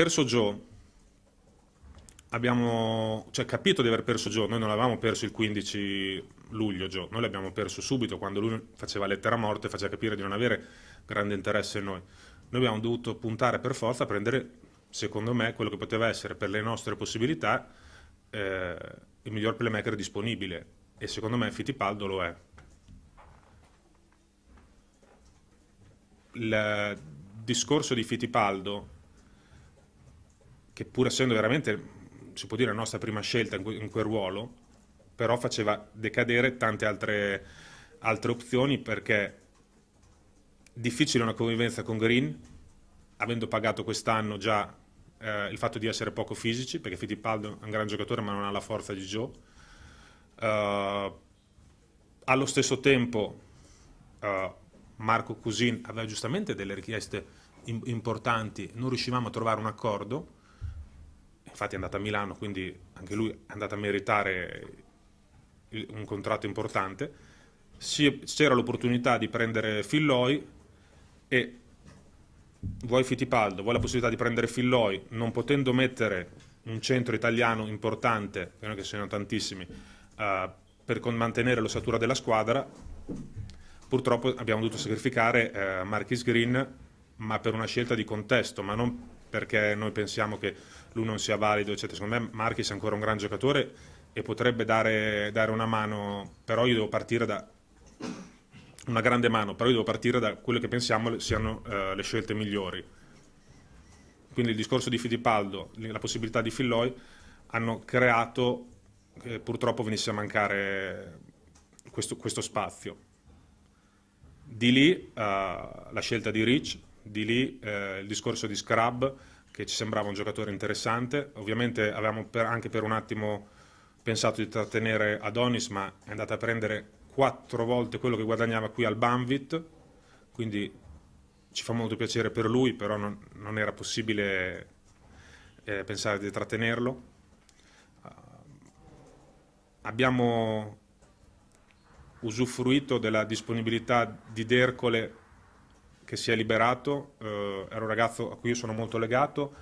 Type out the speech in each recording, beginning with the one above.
perso Joe, abbiamo cioè, capito di aver perso Joe, noi non l'avevamo perso il 15 luglio Joe, noi l'abbiamo perso subito quando lui faceva lettera a morte, faceva capire di non avere grande interesse in noi. Noi abbiamo dovuto puntare per forza a prendere, secondo me, quello che poteva essere per le nostre possibilità eh, il miglior playmaker disponibile e secondo me Fittipaldo lo è. Il discorso di Fittipaldo che pur essendo veramente, si può dire, la nostra prima scelta in, in quel ruolo, però faceva decadere tante altre, altre opzioni perché difficile una convivenza con Green, avendo pagato quest'anno già eh, il fatto di essere poco fisici, perché Fittipaldo è un gran giocatore ma non ha la forza di Joe. Uh, allo stesso tempo uh, Marco Cusin aveva giustamente delle richieste im- importanti, non riuscivamo a trovare un accordo infatti è andato a Milano, quindi anche lui è andato a meritare un contratto importante. c'era l'opportunità di prendere Filloi e vuoi Fittipaldo, vuoi la possibilità di prendere Filloi, non potendo mettere un centro italiano importante, che non è che siano tantissimi, uh, per mantenere l'ossatura della squadra, purtroppo abbiamo dovuto sacrificare uh, Marquis Green, ma per una scelta di contesto, ma non perché noi pensiamo che lui non sia valido, eccetera. Secondo me Marchis è ancora un gran giocatore e potrebbe dare, dare una mano, però io devo partire da una grande mano, però io devo partire da quello che pensiamo siano eh, le scelte migliori. Quindi il discorso di Fittipaldo, la possibilità di Filloi hanno creato che purtroppo venisse a mancare questo, questo spazio. Di lì eh, la scelta di Rich, di lì eh, il discorso di Scrub, che ci sembrava un giocatore interessante. Ovviamente avevamo per, anche per un attimo pensato di trattenere Adonis, ma è andato a prendere quattro volte quello che guadagnava qui al Banvit, quindi ci fa molto piacere per lui, però non, non era possibile eh, pensare di trattenerlo. Uh, abbiamo usufruito della disponibilità di Dercole che si è liberato, eh, era un ragazzo a cui io sono molto legato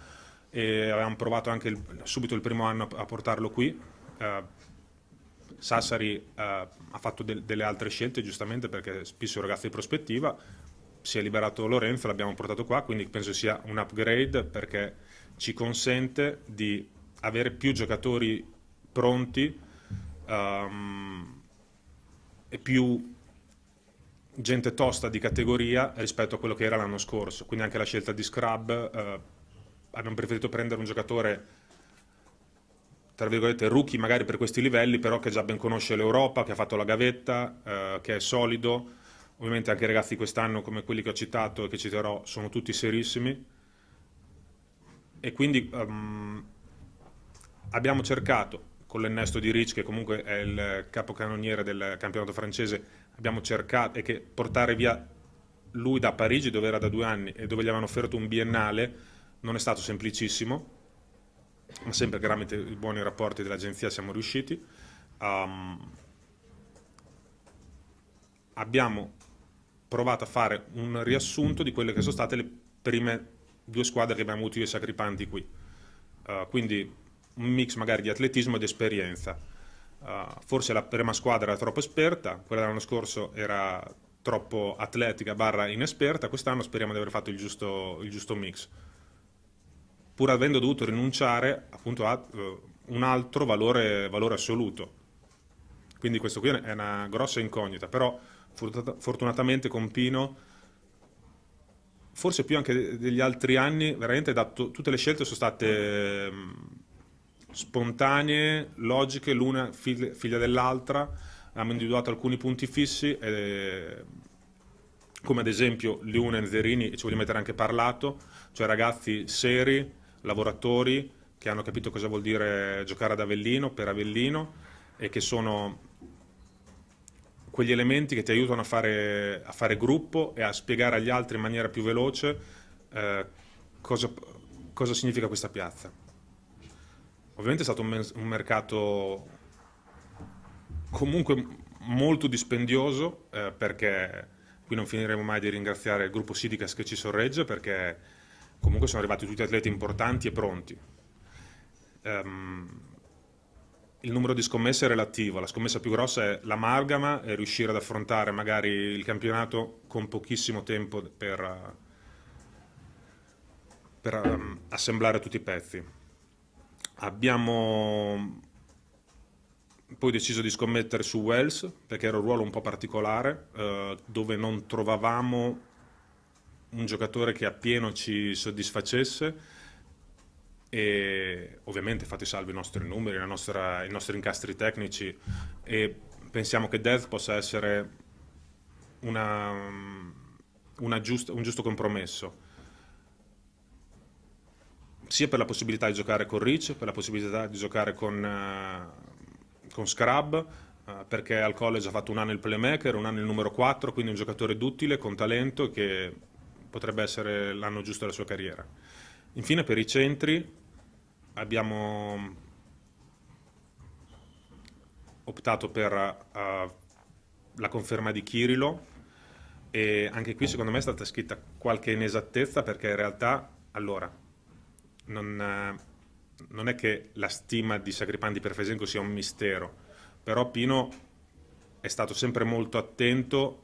e avevamo provato anche il, subito il primo anno a, portarlo qui. Eh, Sassari eh, ha fatto de delle altre scelte giustamente perché spesso è un ragazzo di prospettiva, si è liberato Lorenzo, l'abbiamo portato qua, quindi penso sia un upgrade perché ci consente di avere più giocatori pronti um, e più gente tosta di categoria rispetto a quello che era l'anno scorso, quindi anche la scelta di Scrub, eh, abbiamo preferito prendere un giocatore tra virgolette rookie magari per questi livelli, però che già ben conosce l'Europa, che ha fatto la gavetta, eh, che è solido, ovviamente anche i ragazzi di quest'anno come quelli che ho citato e che citerò sono tutti serissimi e quindi um, abbiamo cercato con l'ennesto di Rich, che comunque è il capocannoniere del campionato francese, abbiamo cercato e che portare via lui da Parigi, dove era da due anni e dove gli avevano offerto un biennale, non è stato semplicissimo, ma sempre tramite i buoni rapporti dell'agenzia siamo riusciti. Um, abbiamo provato a fare un riassunto di quelle che sono state le prime due squadre che abbiamo avuto io e Sacripanti qui. Uh, quindi un mix magari di atletismo ed esperienza. Uh, forse la prima squadra era troppo esperta, quella dell'anno scorso era troppo atletica barra inesperta, quest'anno speriamo di aver fatto il giusto, il giusto mix, pur avendo dovuto rinunciare appunto a uh, eh, un altro valore, valore assoluto. Quindi questo qui è una grossa incognita, però fortunatamente con Pino, forse più anche degli altri anni, veramente dato, tutte le scelte sono state mm, spontanee, logiche, l'una figlia dell'altra, abbiamo individuato alcuni punti fissi, eh, come ad esempio Liuna e Zerini, e ci voglio mettere anche parlato, cioè ragazzi seri, lavoratori, che hanno capito cosa vuol dire giocare ad Avellino, per Avellino, e che sono quegli elementi che ti aiutano a fare, a fare gruppo e a spiegare agli altri in maniera più veloce eh, cosa, cosa significa questa piazza ovviamente è stato un, men- un mercato comunque molto dispendioso eh, perché qui non finiremo mai di ringraziare il gruppo Sidicas che ci sorregge perché comunque sono arrivati tutti atleti importanti e pronti. Um, il numero di scommesse è relativo, la scommessa più grossa è l'amalgama e riuscire ad affrontare magari il campionato con pochissimo tempo per, per um, assemblare tutti i pezzi. Abbiamo poi deciso di scommettere su Wells perché era un ruolo un po' particolare eh, dove non trovavamo un giocatore che appieno ci soddisfacesse e ovviamente fate salvi i nostri numeri, nostra, i nostri incastri tecnici e pensiamo che Death possa essere una, una giusta, un giusto compromesso sia per la possibilità di giocare con Rich, per la possibilità di giocare con, eh, con Scrub, eh, perché al college ha fatto un anno il playmaker, un anno il numero 4, quindi un giocatore duttile, con talento, che potrebbe essere l'anno giusto della sua carriera. Infine per i centri abbiamo optato per uh, la conferma di Kirilo e anche qui secondo me è stata scritta qualche inesattezza perché in realtà allora non, eh, non, è che la stima di Sacripanti per Fesenco sia un mistero, però Pino è stato sempre molto attento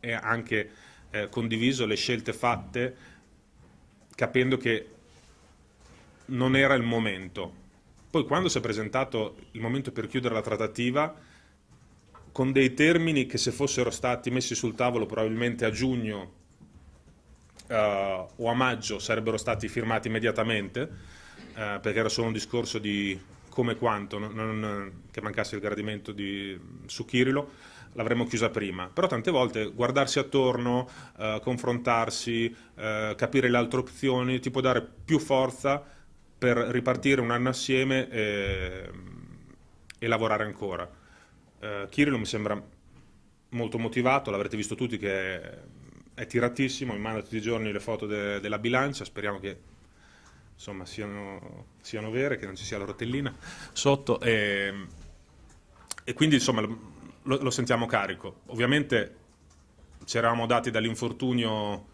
e ha anche eh, condiviso le scelte fatte capendo che non era il momento. Poi quando si è presentato il momento per chiudere la trattativa, con dei termini che se fossero stati messi sul tavolo probabilmente a giugno eh, o a maggio sarebbero stati firmati immediatamente, eh, perché era solo un discorso di come quanto, non, non, eh, che mancasse il gradimento di, su Kirilo, l'avremmo chiusa prima. Però tante volte guardarsi attorno, eh, confrontarsi, eh, capire le altre opzioni ti può dare più forza per ripartire un anno assieme e, e lavorare ancora. Eh, Kirilo mi sembra molto motivato, l'avrete visto tutti che è tiratissimo, mi manda tutti i giorni le foto de della bilancia, speriamo che insomma, siano, siano, vere, che non ci sia la rotellina sotto e, ehm, e quindi insomma, lo, lo, sentiamo carico. Ovviamente ci eravamo dati dall'infortunio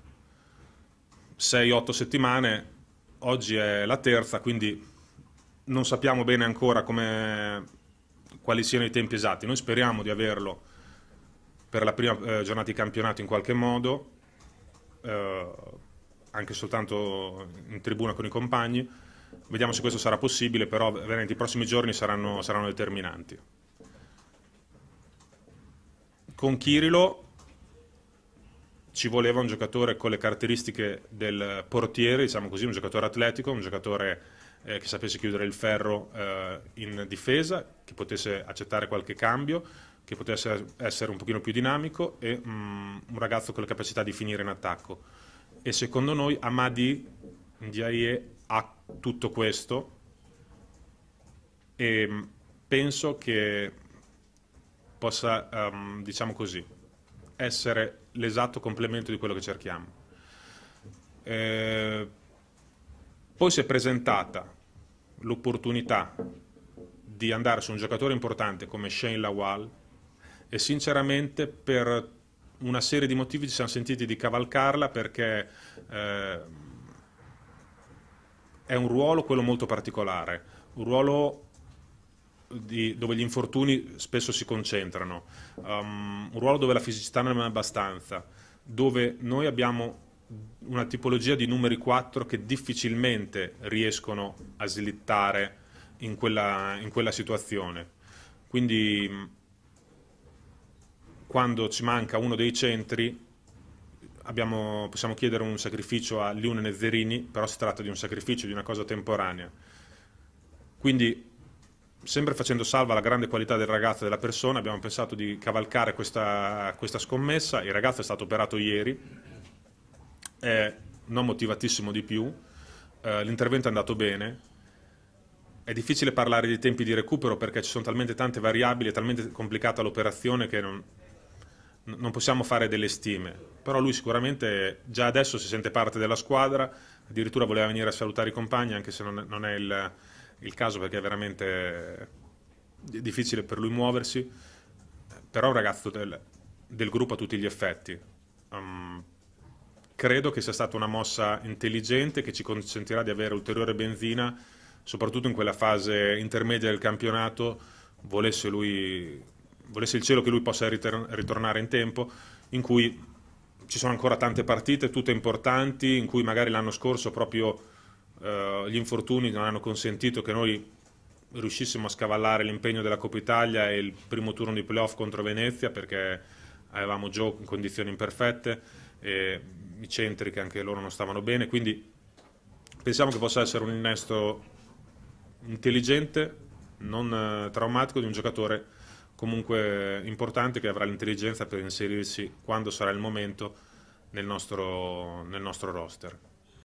6-8 settimane, oggi è la terza, quindi non sappiamo bene ancora come, quali siano i tempi esatti. Noi speriamo di averlo per la prima eh, giornata di campionato in qualche modo, eh, anche soltanto in tribuna con i compagni, vediamo se questo sarà possibile, però veramente i prossimi giorni saranno, saranno determinanti. Con Kirilo ci voleva un giocatore con le caratteristiche del portiere, diciamo così, un giocatore atletico, un giocatore eh, che sapesse chiudere il ferro eh, in difesa, che potesse accettare qualche cambio, che potesse essere un pochino più dinamico e um, un ragazzo con la capacità di finire in attacco. E secondo noi Amadi Ndiaye ha tutto questo e mm, penso che possa, um, diciamo così, essere l'esatto complemento di quello che cerchiamo. Eh, poi si è presentata l'opportunità di andare su un giocatore importante come Shane Lawal, e sinceramente per una serie di motivi ci siamo sentiti di cavalcarla perché eh, è un ruolo quello molto particolare, un ruolo di, dove gli infortuni spesso si concentrano, um, un ruolo dove la fisicità non è abbastanza, dove noi abbiamo una tipologia di numeri 4 che difficilmente riescono a slittare in quella, in quella situazione. Quindi quando ci manca uno dei centri abbiamo, possiamo chiedere un sacrificio a Lione Nezzerini, però si tratta di un sacrificio, di una cosa temporanea. Quindi, sempre facendo salva la grande qualità del ragazzo e della persona, abbiamo pensato di cavalcare questa, questa scommessa. Il ragazzo è stato operato ieri, è non motivatissimo di più, eh, l'intervento è andato bene, è difficile parlare di tempi di recupero perché ci sono talmente tante variabili, è talmente complicata l'operazione che non, non possiamo fare delle stime, però lui sicuramente già adesso si sente parte della squadra, addirittura voleva venire a salutare i compagni, anche se non, è il, il caso perché è veramente eh, difficile per lui muoversi, però è un ragazzo del, del gruppo a tutti gli effetti. Um, credo che sia stata una mossa intelligente che ci consentirà di avere ulteriore benzina, soprattutto in quella fase intermedia del campionato, volesse lui volesse il cielo che lui possa ritornare in tempo, in cui ci sono ancora tante partite, tutte importanti, in cui magari l'anno scorso proprio eh, gli infortuni non hanno consentito che noi riuscissimo a scavallare l'impegno della Coppa Italia e il primo turno di playoff contro Venezia perché avevamo gioco in condizioni imperfette, e i centri che anche loro non stavano bene, quindi pensiamo che possa essere un innesto intelligente, non eh, traumatico di un giocatore comunque importante che avrà l'intelligenza per inserirsi quando sarà il momento nel nostro, nel nostro roster.